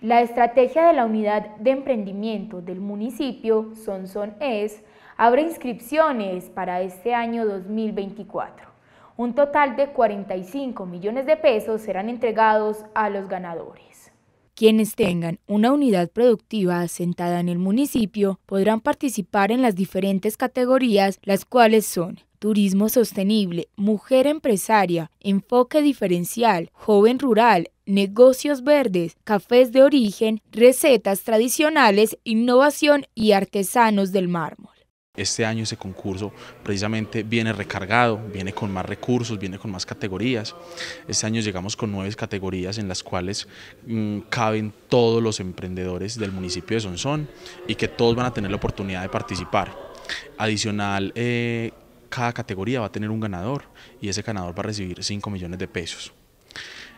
La estrategia de la unidad de emprendimiento del municipio Sonson es abre inscripciones para este año 2024. Un total de 45 millones de pesos serán entregados a los ganadores. Quienes tengan una unidad productiva asentada en el municipio podrán participar en las diferentes categorías, las cuales son turismo sostenible, mujer empresaria, enfoque diferencial, joven rural, negocios verdes, cafés de origen, recetas tradicionales, innovación y artesanos del mármol. Este año ese concurso precisamente viene recargado, viene con más recursos, viene con más categorías. Este año llegamos con nueve categorías en las cuales mm, caben todos los emprendedores del municipio de Sonsón y que todos van a tener la oportunidad de participar. Adicional, eh, cada categoría va a tener un ganador y ese ganador va a recibir 5 millones de pesos.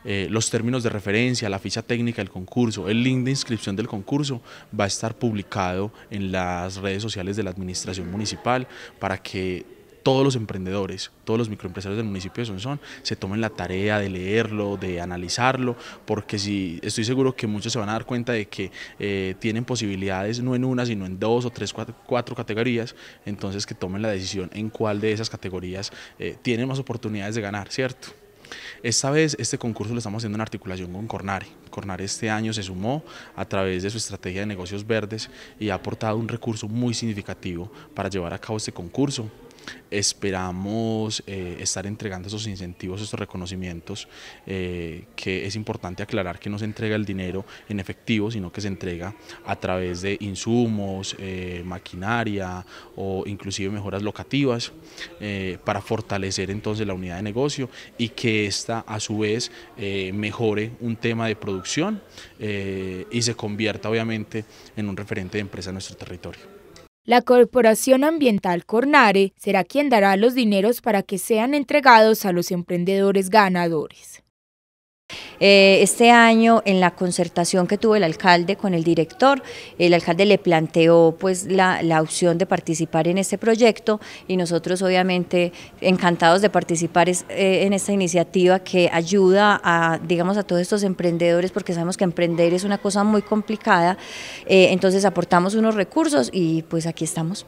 Eh, los términos de referencia, la ficha técnica del concurso, el link de inscripción del concurso va a estar publicado en las redes sociales de la Administración Municipal para que todos los emprendedores, todos los microempresarios del municipio de Sonsón se tomen la tarea de leerlo, de analizarlo, porque si estoy seguro que muchos se van a dar cuenta de que eh, tienen posibilidades no en una, sino en dos o tres, cuatro, categorías, entonces que tomen la decisión en cuál de esas categorías eh, tienen más oportunidades de ganar, ¿cierto? Esta vez este concurso lo estamos haciendo en articulación con Cornari. Cornari este año se sumó a través de su estrategia de negocios verdes y ha aportado un recurso muy significativo para llevar a cabo este concurso. Esperamos eh, estar entregando esos incentivos, esos reconocimientos, eh, que es importante aclarar que no se entrega el dinero en efectivo, sino que se entrega a través de insumos, eh, maquinaria o inclusive mejoras locativas para fortalecer entonces la unidad de negocio y que ésta a su vez mejore un tema de producción y se convierta obviamente en un referente de empresa en nuestro territorio. La Corporación Ambiental Cornare será quien dará los dineros para que sean entregados a los emprendedores ganadores. Eh, este año, en la concertación que tuvo el alcalde con el director, el alcalde le planteó pues la, opción de participar en este proyecto y nosotros obviamente encantados de participar eh, en esta iniciativa que ayuda a, digamos, a todos estos emprendedores porque sabemos que emprender es una cosa muy complicada, eh, entonces aportamos unos recursos y pues aquí estamos.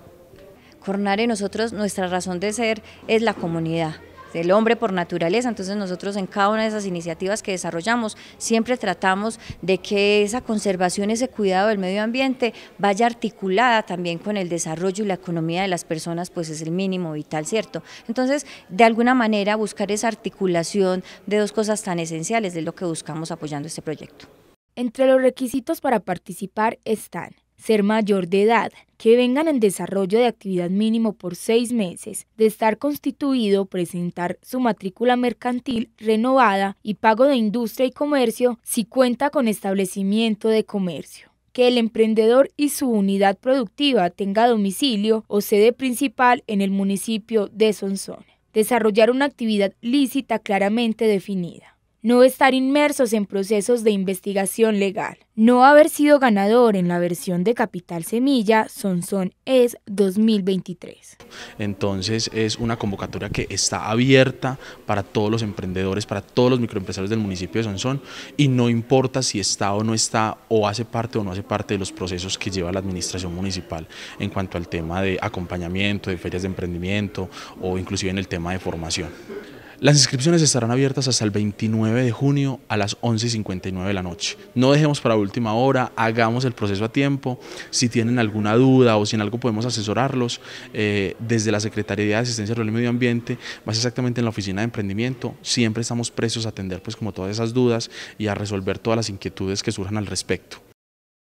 Cornare, nosotros, nuestra razón de ser es la comunidad. El hombre por naturaleza. Entonces nosotros en cada una de esas iniciativas que desarrollamos siempre tratamos de que esa conservación, ese cuidado del medio ambiente vaya articulada también con el desarrollo y la economía de las personas, pues es el mínimo vital, ¿cierto? Entonces, de alguna manera buscar esa articulación de dos cosas tan esenciales de lo que buscamos apoyando este proyecto. Entre los requisitos para participar están ser mayor de edad, que vengan en desarrollo de actividad mínimo por seis meses, de estar constituido, presentar su matrícula mercantil renovada y pago de industria y comercio si cuenta con establecimiento de comercio que el emprendedor y su unidad productiva tenga domicilio o sede principal en el municipio de Sonsón. Desarrollar una actividad lícita claramente definida no estar inmersos en procesos de investigación legal. No haber sido ganador en la versión de Capital Semilla Sonson es 2023. Entonces es una convocatoria que está abierta para todos los emprendedores, para todos los microempresarios del municipio de Sonsón y no importa si está o no está o hace parte o no hace parte de los procesos que lleva la administración municipal en cuanto al tema de acompañamiento, de ferias de emprendimiento o inclusive en el tema de formación. Las inscripciones estarán abiertas hasta el 29 de junio a las 11.59 de la noche. No dejemos para última hora, hagamos el proceso a tiempo. Si tienen alguna duda o si en algo podemos asesorarlos, eh, desde la Secretaría de Asistencia Rural y Medio Ambiente, más exactamente en la Oficina de Emprendimiento, siempre estamos presos a atender pues como todas esas dudas y a resolver todas las inquietudes que surjan al respecto.